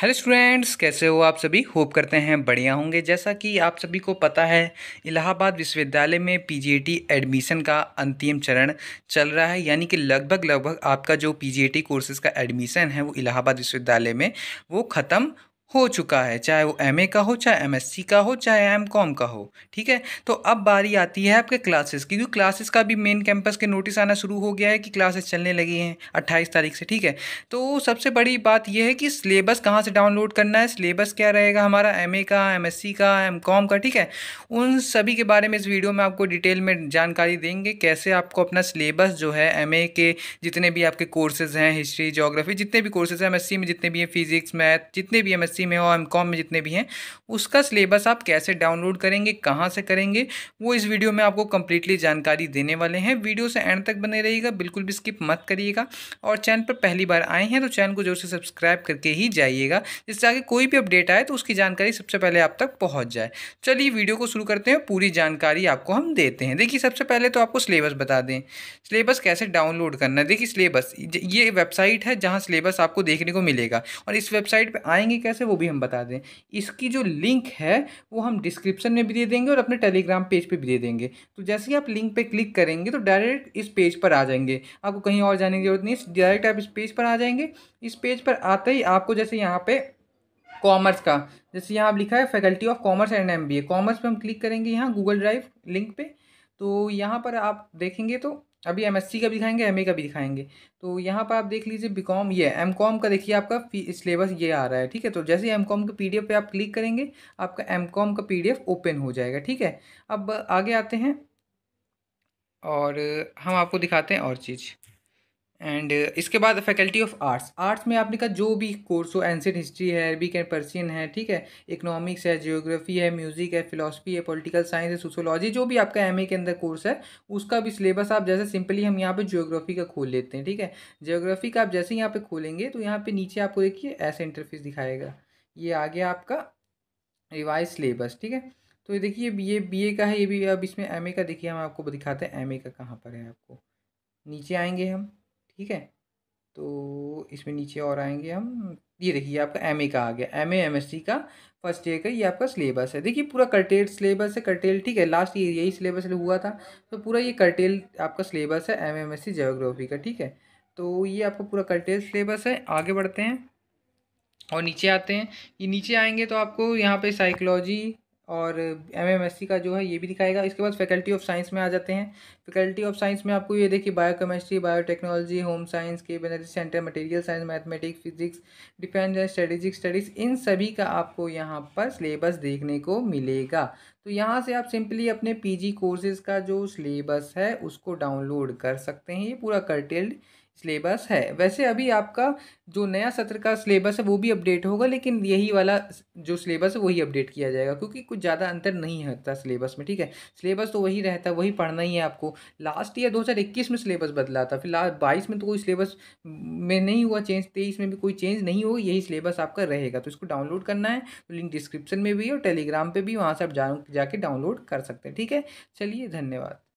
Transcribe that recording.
hello students कैसे हो आप सभी होप करते हैं बढ़िया होंगे जैसा कि आप सभी को पता है इलाहाबाद विश्वविद्यालय में पीजीएटी एडमिशन का अंतिम चरण चल रहा है यानी कि लगभग लगभग आपका जो पीजीएटी कोर्सेज का एडमिशन है वो इलाहाबाद विश्वविद्यालय में वो ख़त्म हो चुका है चाहे वो एम का हो चाहे एम का हो चाहे एम का हो ठीक है तो अब बारी आती है आपके क्लासेस की क्योंकि क्लासेस का भी मेन कैंपस के नोटिस आना शुरू हो गया है कि क्लासेस चलने लगी हैं अट्ठाईस तारीख से ठीक है तो सबसे बड़ी बात यह है कि सिलेबस कहाँ से डाउनलोड करना है सिलेबस क्या रहेगा हमारा एम का एम का एम का ठीक है उन सभी के बारे में इस वीडियो में आपको डिटेल में जानकारी देंगे कैसे आपको अपना सिलेबस जो है एम के जितने भी आपके कोर्सेज हैं हिस्ट्री जोग्राफी जितने भी कोर्सेज हैं एम में जितने भी हैं फिजिक्स मैथ जितने भी एम सी में और एम कॉम में जितने भी हैं उसका सिलेबस आप कैसे डाउनलोड करेंगे कहाँ से करेंगे वो इस वीडियो में आपको कंप्लीटली जानकारी देने वाले हैं वीडियो से एंड तक बने रहिएगा बिल्कुल भी स्किप मत करिएगा और चैनल पर पहली बार आए हैं तो चैनल को जोर से सब्सक्राइब करके ही जाइएगा जिससे आगे कोई भी अपडेट आए तो उसकी जानकारी सबसे पहले आप तक पहुँच जाए चलिए वीडियो को शुरू करते हैं पूरी जानकारी आपको हम देते हैं देखिए सबसे पहले तो आपको सिलेबस बता दें सिलेबस कैसे डाउनलोड करना है देखिए सिलेबस ये वेबसाइट है जहाँ सिलेबस आपको देखने को मिलेगा और इस वेबसाइट पर आएंगे कैसे वो भी हम बता दें इसकी जो लिंक है वो हम डिस्क्रिप्शन में भी दे देंगे और अपने टेलीग्राम पेज पे भी दे देंगे तो जैसे ही आप लिंक पे क्लिक करेंगे तो डायरेक्ट इस पेज पर आ जाएंगे आपको कहीं और जाने की जरूरत नहीं डायरेक्ट आप इस पेज पर आ जाएंगे इस पेज पर आते ही आपको जैसे यहाँ पर कॉमर्स का जैसे यहाँ लिखा है faculty of commerce and M commerce पर हम क्लिक करेंगे यहाँ गूगल ड्राइव लिंक पर तो यहाँ पर आप देखेंगे तो अभी एम का भी दिखाएंगे एम का भी दिखाएंगे तो यहाँ पर आप देख लीजिए बी कॉम ये एम कॉम का देखिए आपका सिलेबस ये आ रहा है ठीक है तो जैसे एम कॉम के पी पे आप क्लिक करेंगे आपका एम कॉम का पी ओपन हो जाएगा ठीक है अब आगे आते हैं और हम आपको दिखाते हैं और चीज़ एंड uh, इसके बाद फैकल्टी ऑफ आर्ट्स आर्ट्स में आपने कहा जो भी कोर्स हो एंशियन हिस्ट्री है अरबिक एंड पर्सियन है ठीक है इकोनॉमिक्स है जियोग्राफी है म्यूज़िक है फिलोसफी है पॉलिटिकल साइंस है सोशोलॉजी जो भी आपका एम के अंदर कोर्स है उसका भी सिलेबस आप जैसे सिंपली हम यहाँ पर जियोग्राफी का खोल लेते हैं ठीक है जियोग्राफी का आप जैसे यहाँ पर खोलेंगे तो यहाँ पर नीचे आपको देखिए ऐसा इंटरफेस दिखाएगा ये आ गया आपका रिवाइज सिलेबस ठीक है तो ये देखिए ये बी का है ये भी अब इसमें एम का देखिए हम आपको दिखाते हैं एम का कहाँ पर है आपको नीचे आएंगे हम ठीक है तो इसमें नीचे और आएंगे हम ये देखिए आपका एम का आ गया एम एम एस का फर्स्ट ईयर का ये आपका सिलेबस है देखिए पूरा कर्टेल सिलेबस है कर्टेल ठीक है लास्ट ईयर यही सिलेबस हुआ था तो पूरा ये कर्टेल आपका सिलेबस है एम एम एस जोग्राफी का ठीक है तो ये आपका पूरा कर्टेल सिलेबस है आगे बढ़ते हैं और नीचे आते हैं ये नीचे आएंगे तो आपको यहाँ पे साइकोलॉजी और एम का जो है ये भी दिखाएगा इसके बाद फैकल्टी ऑफ साइंस में आ जाते हैं फैकल्टी ऑफ साइंस में आपको ये देखिए बायोकेमिस्ट्री बायोटेक्नोलॉजी होम साइंस के energy centre material science mathematics physics defence and strategic studies इन सभी का आपको यहाँ पर सिलेबस देखने को मिलेगा तो यहाँ से आप सिंपली अपने पी कोर्सेज़ का जो सिलेबस है उसको डाउनलोड कर सकते हैं ये पूरा करटेल्ड सिलेबस है वैसे अभी आपका जो नया सत्र का सिलेबस है वो भी अपडेट होगा लेकिन यही वाला जो सिलेबस है वही अपडेट किया जाएगा क्योंकि कुछ ज़्यादा अंतर नहीं होता सिलेबस में ठीक है सिलेबस तो वही रहता है वही पढ़ना ही है आपको लास्ट ईयर 2021 में सिलेबस बदला था फिर लास्ट बाईस में तो कोई सिलेबस में नहीं हुआ चेंज तेईस में भी कोई चेंज नहीं होगा यही सिलेबस आपका रहेगा तो इसको डाउनलोड करना है तो लिंक डिस्क्रिप्शन में भी और टेलीग्राम पर भी वहाँ से आप जा जाके डाउनलोड कर सकते हैं ठीक है चलिए धन्यवाद